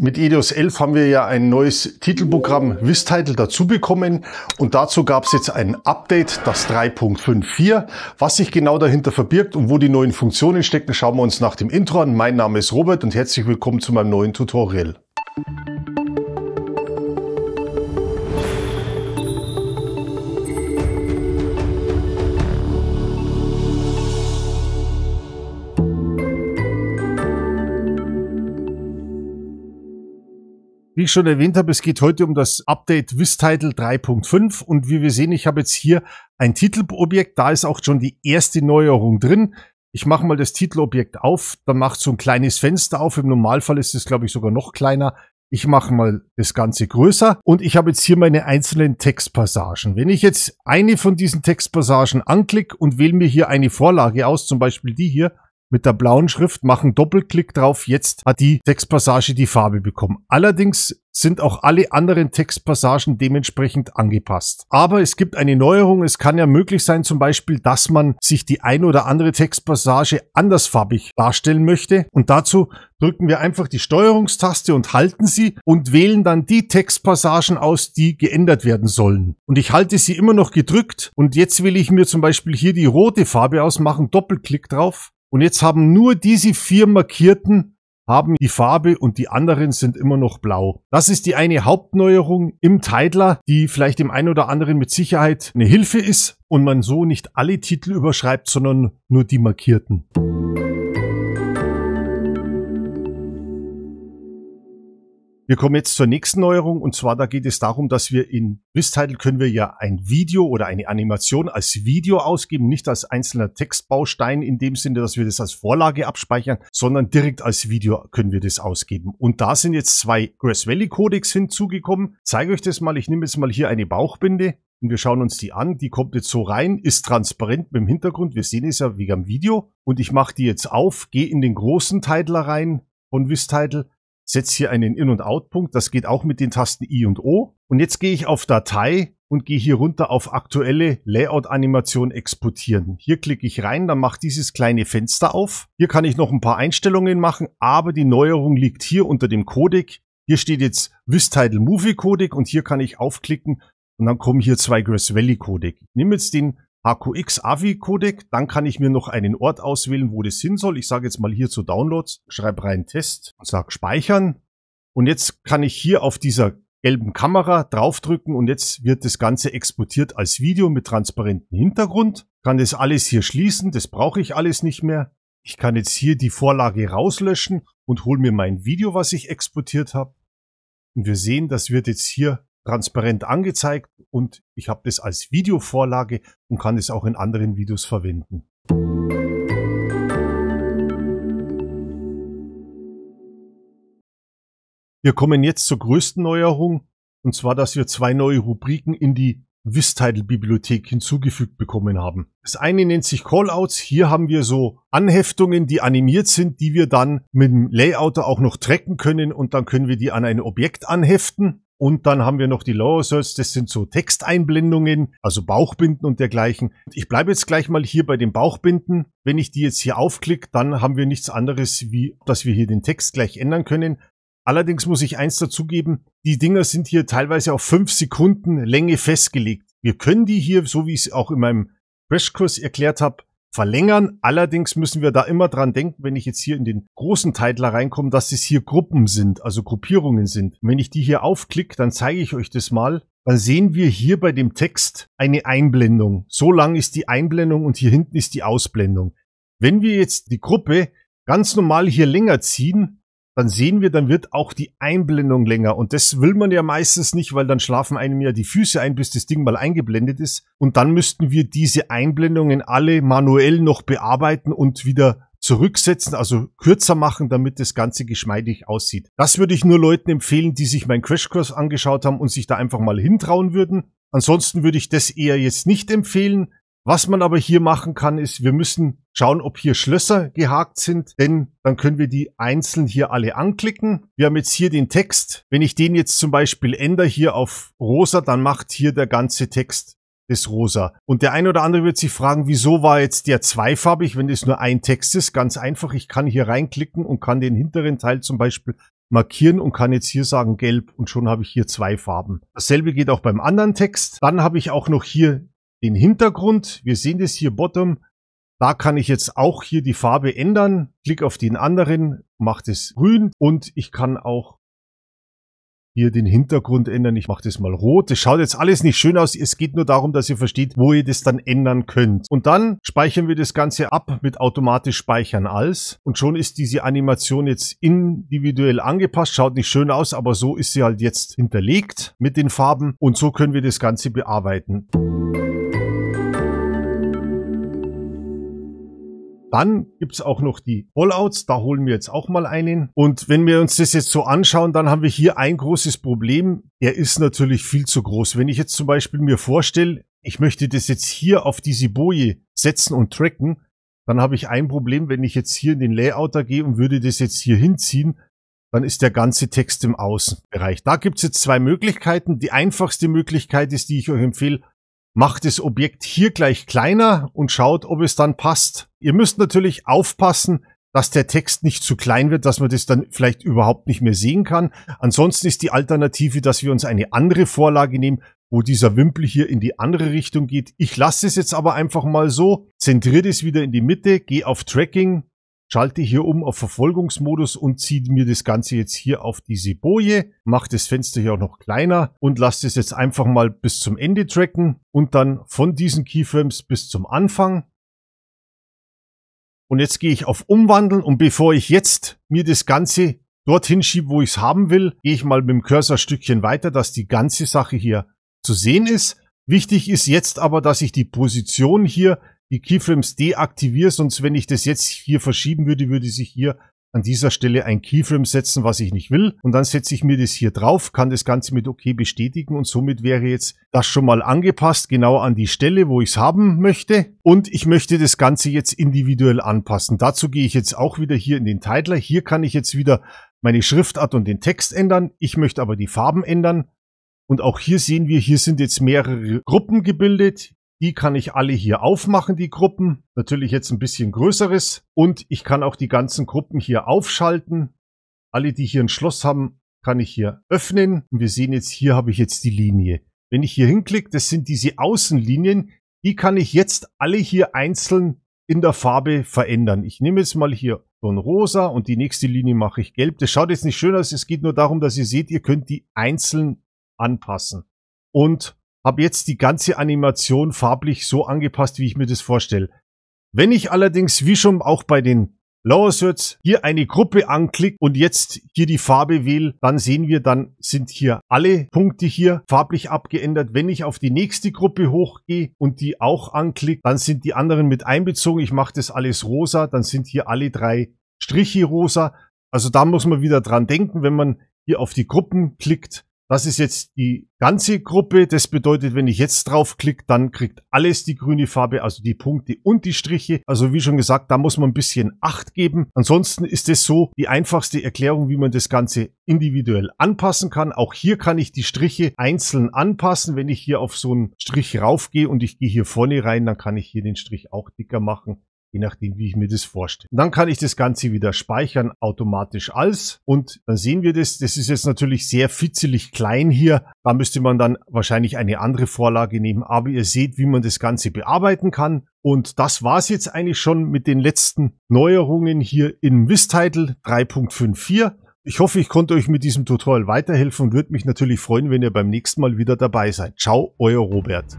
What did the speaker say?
Mit EDOS 11 haben wir ja ein neues Titelprogramm WISTitle dazu bekommen und dazu gab es jetzt ein Update, das 3.54. Was sich genau dahinter verbirgt und wo die neuen Funktionen stecken, schauen wir uns nach dem Intro an. Mein Name ist Robert und herzlich willkommen zu meinem neuen Tutorial. Wie ich schon erwähnt habe, es geht heute um das Update wis 3.5 und wie wir sehen, ich habe jetzt hier ein Titelobjekt, da ist auch schon die erste Neuerung drin. Ich mache mal das Titelobjekt auf, dann macht so ein kleines Fenster auf. Im Normalfall ist es, glaube ich, sogar noch kleiner. Ich mache mal das Ganze größer und ich habe jetzt hier meine einzelnen Textpassagen. Wenn ich jetzt eine von diesen Textpassagen anklicke und wähle mir hier eine Vorlage aus, zum Beispiel die hier, mit der blauen Schrift, machen Doppelklick drauf. Jetzt hat die Textpassage die Farbe bekommen. Allerdings sind auch alle anderen Textpassagen dementsprechend angepasst. Aber es gibt eine Neuerung. Es kann ja möglich sein, zum Beispiel, dass man sich die ein oder andere Textpassage andersfarbig darstellen möchte. Und dazu drücken wir einfach die Steuerungstaste und halten sie und wählen dann die Textpassagen aus, die geändert werden sollen. Und ich halte sie immer noch gedrückt und jetzt will ich mir zum Beispiel hier die rote Farbe ausmachen, Doppelklick drauf und jetzt haben nur diese vier markierten haben die Farbe und die anderen sind immer noch blau. Das ist die eine Hauptneuerung im Titler, die vielleicht dem einen oder anderen mit Sicherheit eine Hilfe ist und man so nicht alle Titel überschreibt, sondern nur die markierten. Wir kommen jetzt zur nächsten Neuerung und zwar da geht es darum, dass wir in Ristitle können wir ja ein Video oder eine Animation als Video ausgeben, nicht als einzelner Textbaustein in dem Sinne, dass wir das als Vorlage abspeichern, sondern direkt als Video können wir das ausgeben. Und da sind jetzt zwei Grass Valley Codex hinzugekommen. zeige euch das mal. Ich nehme jetzt mal hier eine Bauchbinde und wir schauen uns die an. Die kommt jetzt so rein, ist transparent mit dem Hintergrund. Wir sehen es ja wie am Video. Und ich mache die jetzt auf, gehe in den großen Titler rein von Wistitle setze hier einen In- und Out-Punkt. Das geht auch mit den Tasten I und O. Und jetzt gehe ich auf Datei und gehe hier runter auf aktuelle Layout-Animation exportieren. Hier klicke ich rein, dann macht dieses kleine Fenster auf. Hier kann ich noch ein paar Einstellungen machen, aber die Neuerung liegt hier unter dem Codec. Hier steht jetzt VisTitle Movie Codec und hier kann ich aufklicken und dann kommen hier zwei Grass Valley Codec. Ich nehme jetzt den HQX AVI Codec, dann kann ich mir noch einen Ort auswählen, wo das hin soll. Ich sage jetzt mal hier zu Downloads, schreibe rein Test und sage Speichern. Und jetzt kann ich hier auf dieser gelben Kamera draufdrücken und jetzt wird das Ganze exportiert als Video mit transparentem Hintergrund. Kann das alles hier schließen, das brauche ich alles nicht mehr. Ich kann jetzt hier die Vorlage rauslöschen und hole mir mein Video, was ich exportiert habe. Und wir sehen, das wird jetzt hier transparent angezeigt und ich habe das als Videovorlage und kann es auch in anderen Videos verwenden. Wir kommen jetzt zur größten Neuerung und zwar, dass wir zwei neue Rubriken in die WIS-Title-Bibliothek hinzugefügt bekommen haben. Das eine nennt sich Callouts. Hier haben wir so Anheftungen, die animiert sind, die wir dann mit dem Layouter auch noch tracken können und dann können wir die an ein Objekt anheften. Und dann haben wir noch die Lower Search, das sind so Texteinblendungen, also Bauchbinden und dergleichen. Ich bleibe jetzt gleich mal hier bei den Bauchbinden. Wenn ich die jetzt hier aufklicke, dann haben wir nichts anderes, wie dass wir hier den Text gleich ändern können. Allerdings muss ich eins dazugeben, die Dinger sind hier teilweise auf fünf Sekunden Länge festgelegt. Wir können die hier, so wie ich es auch in meinem Crashkurs erklärt habe, verlängern. Allerdings müssen wir da immer dran denken, wenn ich jetzt hier in den großen Titler reinkomme, dass es hier Gruppen sind, also Gruppierungen sind. Und wenn ich die hier aufklicke, dann zeige ich euch das mal. Dann sehen wir hier bei dem Text eine Einblendung. So lang ist die Einblendung und hier hinten ist die Ausblendung. Wenn wir jetzt die Gruppe ganz normal hier länger ziehen, dann sehen wir, dann wird auch die Einblendung länger. Und das will man ja meistens nicht, weil dann schlafen einem ja die Füße ein, bis das Ding mal eingeblendet ist. Und dann müssten wir diese Einblendungen alle manuell noch bearbeiten und wieder zurücksetzen, also kürzer machen, damit das Ganze geschmeidig aussieht. Das würde ich nur Leuten empfehlen, die sich meinen Crashkurs angeschaut haben und sich da einfach mal hintrauen würden. Ansonsten würde ich das eher jetzt nicht empfehlen, was man aber hier machen kann, ist, wir müssen schauen, ob hier Schlösser gehakt sind, denn dann können wir die einzeln hier alle anklicken. Wir haben jetzt hier den Text. Wenn ich den jetzt zum Beispiel ändere hier auf rosa, dann macht hier der ganze Text das rosa. Und der eine oder andere wird sich fragen, wieso war jetzt der zweifarbig, wenn es nur ein Text ist? Ganz einfach, ich kann hier reinklicken und kann den hinteren Teil zum Beispiel markieren und kann jetzt hier sagen gelb und schon habe ich hier zwei Farben. Dasselbe geht auch beim anderen Text. Dann habe ich auch noch hier den Hintergrund. Wir sehen das hier bottom. Da kann ich jetzt auch hier die Farbe ändern. Klick auf den anderen, macht es grün und ich kann auch hier den Hintergrund ändern. Ich mache das mal rot. Das schaut jetzt alles nicht schön aus. Es geht nur darum, dass ihr versteht, wo ihr das dann ändern könnt. Und dann speichern wir das Ganze ab mit automatisch speichern als. Und schon ist diese Animation jetzt individuell angepasst. Schaut nicht schön aus, aber so ist sie halt jetzt hinterlegt mit den Farben. Und so können wir das Ganze bearbeiten. Dann gibt's auch noch die all da holen wir jetzt auch mal einen. Und wenn wir uns das jetzt so anschauen, dann haben wir hier ein großes Problem. Der ist natürlich viel zu groß. Wenn ich jetzt zum Beispiel mir vorstelle, ich möchte das jetzt hier auf diese Boje setzen und tracken, dann habe ich ein Problem, wenn ich jetzt hier in den Layouter gehe und würde das jetzt hier hinziehen, dann ist der ganze Text im Außenbereich. Da gibt's jetzt zwei Möglichkeiten. Die einfachste Möglichkeit ist, die ich euch empfehle, macht das Objekt hier gleich kleiner und schaut, ob es dann passt. Ihr müsst natürlich aufpassen, dass der Text nicht zu klein wird, dass man das dann vielleicht überhaupt nicht mehr sehen kann. Ansonsten ist die Alternative, dass wir uns eine andere Vorlage nehmen, wo dieser Wimpel hier in die andere Richtung geht. Ich lasse es jetzt aber einfach mal so, zentriere es wieder in die Mitte, gehe auf Tracking, schalte hier um auf Verfolgungsmodus und ziehe mir das Ganze jetzt hier auf diese Boje, mache das Fenster hier auch noch kleiner und lasse es jetzt einfach mal bis zum Ende tracken und dann von diesen Keyframes bis zum Anfang. Und jetzt gehe ich auf Umwandeln und bevor ich jetzt mir das Ganze dorthin schiebe, wo ich es haben will, gehe ich mal mit dem Cursor ein Stückchen weiter, dass die ganze Sache hier zu sehen ist. Wichtig ist jetzt aber, dass ich die Position hier die Keyframes deaktiviere, sonst wenn ich das jetzt hier verschieben würde, würde sich hier an dieser Stelle ein Keyframe setzen, was ich nicht will. Und dann setze ich mir das hier drauf, kann das Ganze mit OK bestätigen und somit wäre jetzt das schon mal angepasst, genau an die Stelle, wo ich es haben möchte. Und ich möchte das Ganze jetzt individuell anpassen. Dazu gehe ich jetzt auch wieder hier in den Titler. Hier kann ich jetzt wieder meine Schriftart und den Text ändern. Ich möchte aber die Farben ändern. Und auch hier sehen wir, hier sind jetzt mehrere Gruppen gebildet. Die kann ich alle hier aufmachen, die Gruppen. Natürlich jetzt ein bisschen größeres. Und ich kann auch die ganzen Gruppen hier aufschalten. Alle, die hier ein Schloss haben, kann ich hier öffnen. Und wir sehen jetzt, hier habe ich jetzt die Linie. Wenn ich hier hinklicke, das sind diese Außenlinien. Die kann ich jetzt alle hier einzeln in der Farbe verändern. Ich nehme jetzt mal hier so ein rosa und die nächste Linie mache ich gelb. Das schaut jetzt nicht schön aus. Es geht nur darum, dass ihr seht, ihr könnt die einzeln anpassen. Und habe jetzt die ganze Animation farblich so angepasst, wie ich mir das vorstelle. Wenn ich allerdings, wie schon auch bei den Lower Search, hier eine Gruppe anklicke und jetzt hier die Farbe wähle, dann sehen wir, dann sind hier alle Punkte hier farblich abgeändert. Wenn ich auf die nächste Gruppe hochgehe und die auch anklicke, dann sind die anderen mit einbezogen. Ich mache das alles rosa, dann sind hier alle drei Striche rosa. Also da muss man wieder dran denken, wenn man hier auf die Gruppen klickt, das ist jetzt die ganze Gruppe. Das bedeutet, wenn ich jetzt draufklicke, dann kriegt alles die grüne Farbe, also die Punkte und die Striche. Also wie schon gesagt, da muss man ein bisschen Acht geben. Ansonsten ist es so die einfachste Erklärung, wie man das Ganze individuell anpassen kann. Auch hier kann ich die Striche einzeln anpassen. Wenn ich hier auf so einen Strich raufgehe und ich gehe hier vorne rein, dann kann ich hier den Strich auch dicker machen je nachdem, wie ich mir das vorstelle. dann kann ich das Ganze wieder speichern, automatisch als. Und dann sehen wir das. Das ist jetzt natürlich sehr fitzelig klein hier. Da müsste man dann wahrscheinlich eine andere Vorlage nehmen. Aber ihr seht, wie man das Ganze bearbeiten kann. Und das war's jetzt eigentlich schon mit den letzten Neuerungen hier in Wistitle 3.54. Ich hoffe, ich konnte euch mit diesem Tutorial weiterhelfen und würde mich natürlich freuen, wenn ihr beim nächsten Mal wieder dabei seid. Ciao, euer Robert.